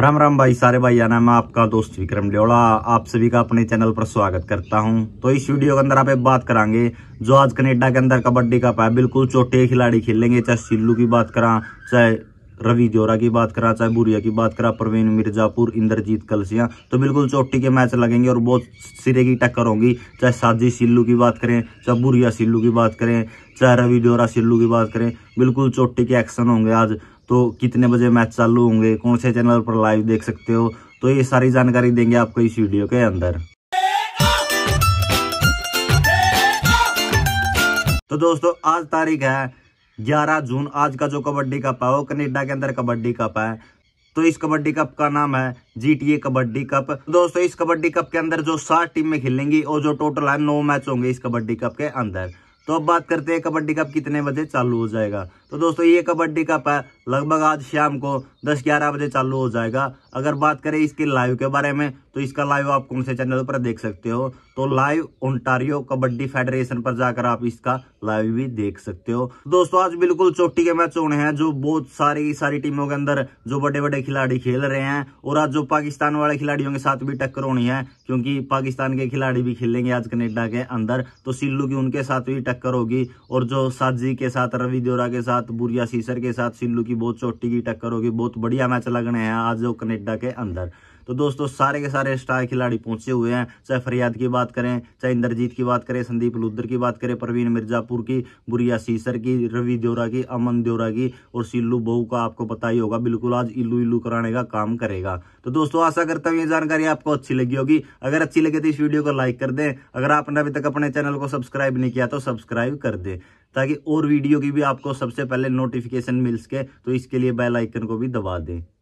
राम राम भाई सारे भाई आना मैं आपका दोस्त विक्रम ड्योड़ा आप सभी का अपने चैनल पर स्वागत करता हूं तो इस वीडियो के अंदर आप एक बात करांगे जो आज कनेडा के अंदर कबड्डी कप है बिल्कुल छोटे खिलाड़ी खेलेंगे चाहे सिल्लू की बात करा चाहे रवि जोरा की बात करा चाहे बुरिया की बात करा प्रवीण मिर्जापुर इंद्रजीत कलसिया तो बिल्कुल चोटी के मैच लगेंगे और बहुत सिरे की टक्कर होंगी चाहे साजी सिल्लू की बात करें चाहे बुरिया सिल्लू की बात करें चाहे रवि जोरा सिल्लू की बात करें बिल्कुल चोटी के एक्शन होंगे आज तो कितने बजे मैच चालू होंगे कौन से चैनल पर लाइव देख सकते हो तो ये सारी जानकारी देंगे आपको इस वीडियो के अंदर तो दोस्तों आज तारीख है 11 जून आज का जो कबड्डी कप है वो कनेडा के अंदर कबड्डी कप है तो इस कबड्डी कप का नाम है जीटीए कबड्डी कप तो दोस्तों इस कबड्डी कप के अंदर जो सात टीमें खेलेंगी और जो टोटल है नौ मैच होंगे इस कबड्डी कप के अंदर तो अब बात करते हैं कबड्डी कप कितने बजे चालू हो जाएगा तो दोस्तों ये कबड्डी कप है लगभग आज शाम को 10-11 बजे चालू हो जाएगा अगर बात करें इसके लाइव के बारे में तो इसका लाइव आप कौन से चैनल पर देख सकते हो तो लाइव ओंटारियो कबड्डी फेडरेशन पर जाकर आप इसका लाइव भी देख सकते हो दोस्तों आज बिल्कुल चोटी के मैच होने हैं जो बहुत सारी सारी टीमों के अंदर जो बड़े बड़े खिलाड़ी खेल रहे हैं और आज जो पाकिस्तान वाले खिलाड़ियों के साथ भी टक्कर होनी है क्योंकि पाकिस्तान के खिलाड़ी भी खेलेंगे आज कनेडा के अंदर तो सिल्लू की उनके साथ भी टक्कर होगी और जो साजी के साथ रवि देवरा के साथ बुरिया सीसर के साथ सिल्लू की बहुत चोटी की टक्कर होगी बहुत बढ़िया मैच लगने हैं आज जो कनेडा के अंदर तो दोस्तों सारे के सारे स्टार खिलाड़ी पहुंचे हुए हैं चाहे फरियाद की बात करें चाहे इंद्रजीत की बात करें संदीप लुद्र की बात करें प्रवीण मिर्जापुर की बुरिया सीसर की रवि द्योरा की अमन द्योरा की और सिल्लू बहू का आपको पता ही होगा बिल्कुल आज इल्लू इल्लू कराने का काम करेगा तो दोस्तों आशा करता हूँ ये जानकारी आपको अच्छी लगी होगी अगर अच्छी लगे तो इस वीडियो को लाइक कर दें अगर आपने अभी तक अपने चैनल को सब्सक्राइब नहीं किया तो सब्सक्राइब कर दें ताकि और वीडियो की भी आपको सबसे पहले नोटिफिकेशन मिल सके तो इसके लिए बेल आइकन को भी दबा दें